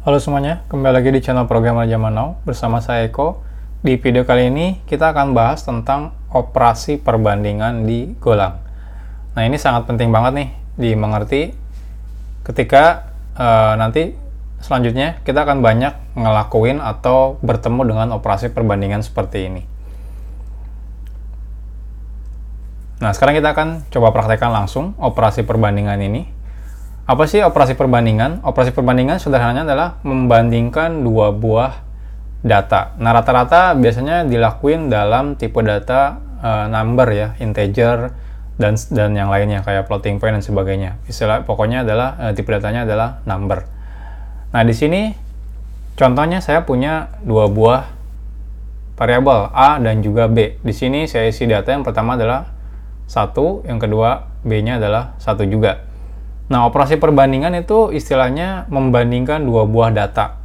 Halo semuanya, kembali lagi di channel Programmer Zaman Now bersama saya Eko. Di video kali ini kita akan bahas tentang operasi perbandingan di Golang. Nah ini sangat penting banget nih dimengerti ketika uh, nanti selanjutnya kita akan banyak ngelakuin atau bertemu dengan operasi perbandingan seperti ini. Nah sekarang kita akan coba praktekkan langsung operasi perbandingan ini apa sih operasi perbandingan? Operasi perbandingan sederhananya adalah membandingkan dua buah data. Nah, rata-rata biasanya dilakuin dalam tipe data uh, number ya, integer dan dan yang lainnya kayak floating point dan sebagainya. Istilah pokoknya adalah uh, tipe datanya adalah number. Nah, di sini contohnya saya punya dua buah variabel A dan juga B. Di sini saya isi data yang pertama adalah satu, yang kedua B-nya adalah satu juga. Nah, operasi perbandingan itu istilahnya membandingkan dua buah data.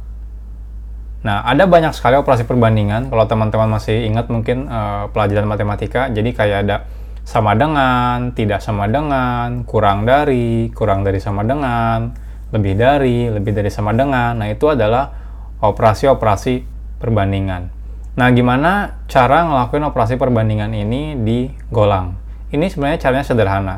Nah, ada banyak sekali operasi perbandingan. Kalau teman-teman masih ingat mungkin uh, pelajaran matematika, jadi kayak ada sama dengan, tidak sama dengan, kurang dari, kurang dari sama dengan, lebih dari, lebih dari sama dengan. Nah, itu adalah operasi-operasi perbandingan. Nah, gimana cara ngelakuin operasi perbandingan ini di Golang? Ini sebenarnya caranya sederhana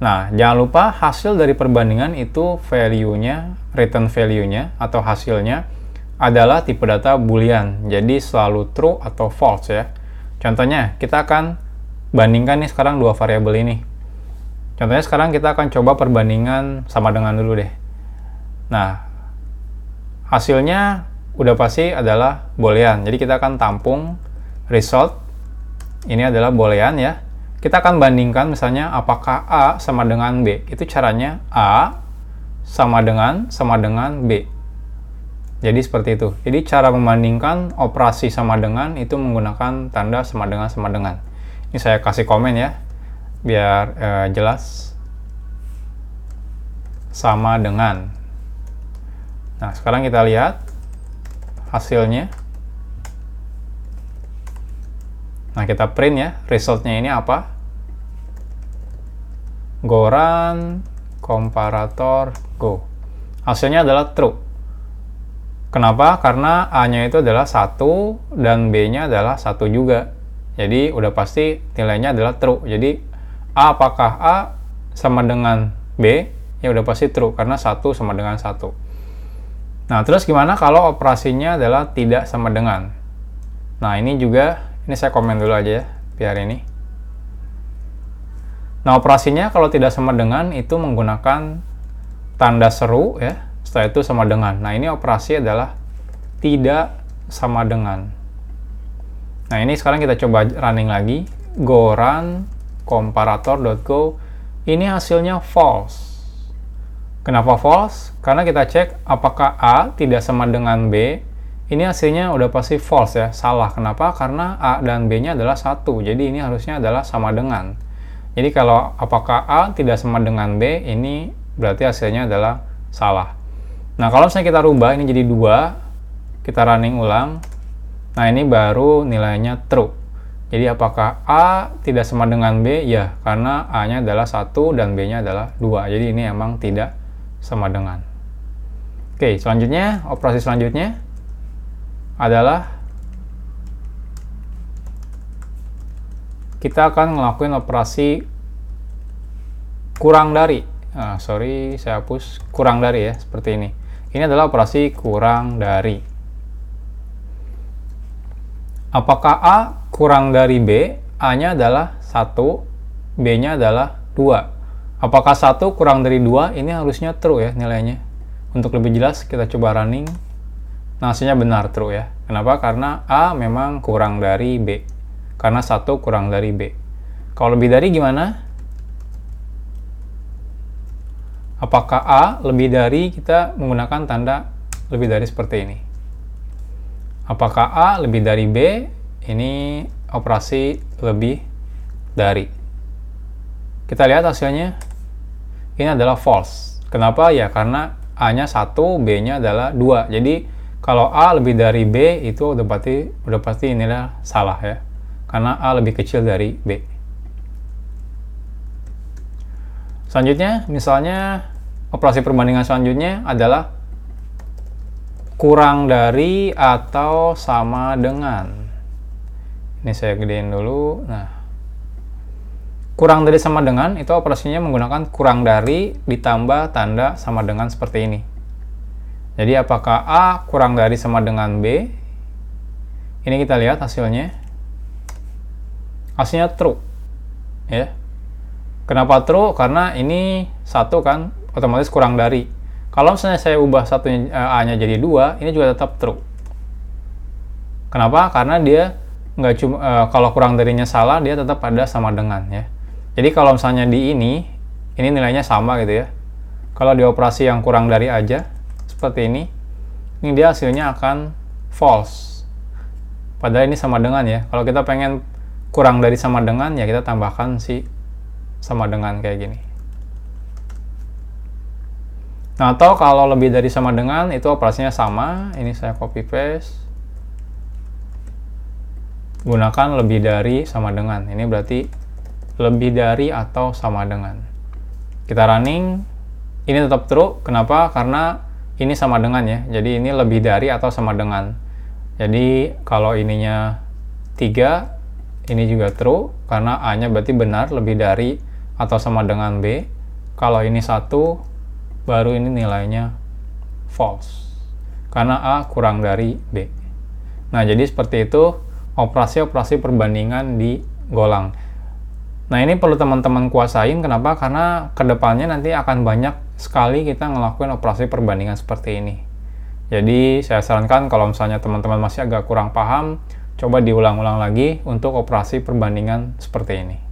Nah, jangan lupa hasil dari perbandingan itu value-nya, return value-nya atau hasilnya adalah tipe data boolean. Jadi selalu true atau false ya. Contohnya, kita akan bandingkan nih sekarang dua variabel ini. Contohnya sekarang kita akan coba perbandingan sama dengan dulu deh. Nah, hasilnya udah pasti adalah boolean. Jadi kita akan tampung result ini adalah boolean ya kita akan bandingkan misalnya apakah A sama dengan B. Itu caranya A sama dengan sama dengan B. Jadi seperti itu. Jadi cara membandingkan operasi sama dengan itu menggunakan tanda sama dengan sama dengan. Ini saya kasih komen ya, biar eh, jelas. Sama dengan. Nah sekarang kita lihat hasilnya. Nah, kita print ya, resultnya ini apa? Goran komparator go. Hasilnya adalah true. Kenapa? Karena A-nya itu adalah satu dan B-nya adalah satu juga. Jadi udah pasti nilainya adalah true. Jadi A apakah A sama dengan B? Ya udah pasti true karena satu sama dengan satu. Nah, terus gimana kalau operasinya adalah tidak sama dengan? Nah, ini juga ini saya komen dulu aja ya, biar ini. Nah, operasinya kalau tidak sama dengan itu menggunakan tanda seru ya. Setelah itu sama dengan. Nah, ini operasi adalah tidak sama dengan. Nah, ini sekarang kita coba running lagi. Go Goran go. ini hasilnya false. Kenapa false? Karena kita cek apakah A tidak sama dengan B ini hasilnya udah pasti false ya, salah. Kenapa? Karena A dan B-nya adalah satu, jadi ini harusnya adalah sama dengan. Jadi kalau apakah A tidak sama dengan B, ini berarti hasilnya adalah salah. Nah kalau misalnya kita rubah ini jadi dua, kita running ulang, nah ini baru nilainya true. Jadi apakah A tidak sama dengan B? Ya, karena A-nya adalah satu dan B-nya adalah dua. Jadi ini emang tidak sama dengan. Oke, selanjutnya, operasi selanjutnya adalah kita akan melakukan operasi kurang dari. Ah, sorry, saya hapus kurang dari ya, seperti ini. Ini adalah operasi kurang dari. Apakah A kurang dari B? A-nya adalah 1, B-nya adalah 2. Apakah 1 kurang dari 2? Ini harusnya true ya nilainya. Untuk lebih jelas, kita coba running. Nasinya benar true ya. Kenapa? Karena A memang kurang dari B. Karena satu kurang dari B. Kalau lebih dari gimana? Apakah A lebih dari kita menggunakan tanda lebih dari seperti ini? Apakah A lebih dari B? Ini operasi lebih dari. Kita lihat hasilnya. Ini adalah false. Kenapa? Ya karena A-nya 1, B-nya adalah 2. Jadi kalau A lebih dari B itu udah pasti udah pasti inilah salah ya karena A lebih kecil dari B selanjutnya misalnya operasi perbandingan selanjutnya adalah kurang dari atau sama dengan ini saya gedein dulu nah kurang dari sama dengan itu operasinya menggunakan kurang dari ditambah tanda sama dengan seperti ini jadi apakah A kurang dari sama dengan B? Ini kita lihat hasilnya. Hasilnya true. Ya. Kenapa true? Karena ini satu kan otomatis kurang dari. Kalau misalnya saya ubah satunya eh, A-nya jadi dua, ini juga tetap true. Kenapa? Karena dia nggak cuma e, kalau kurang darinya salah dia tetap ada sama dengan ya. Jadi kalau misalnya di ini ini nilainya sama gitu ya. Kalau di operasi yang kurang dari aja seperti ini ini dia hasilnya akan false padahal ini sama dengan ya kalau kita pengen kurang dari sama dengan ya kita tambahkan si sama dengan kayak gini nah atau kalau lebih dari sama dengan itu operasinya sama ini saya copy paste gunakan lebih dari sama dengan ini berarti lebih dari atau sama dengan kita running ini tetap true. Kenapa? Karena ini sama dengan ya jadi ini lebih dari atau sama dengan jadi kalau ininya 3 ini juga true karena A nya berarti benar lebih dari atau sama dengan B kalau ini satu baru ini nilainya false karena A kurang dari B nah jadi seperti itu operasi-operasi perbandingan di Golang nah ini perlu teman-teman kuasain kenapa karena kedepannya nanti akan banyak sekali kita ngelakuin operasi perbandingan seperti ini. Jadi saya sarankan kalau misalnya teman-teman masih agak kurang paham, coba diulang-ulang lagi untuk operasi perbandingan seperti ini.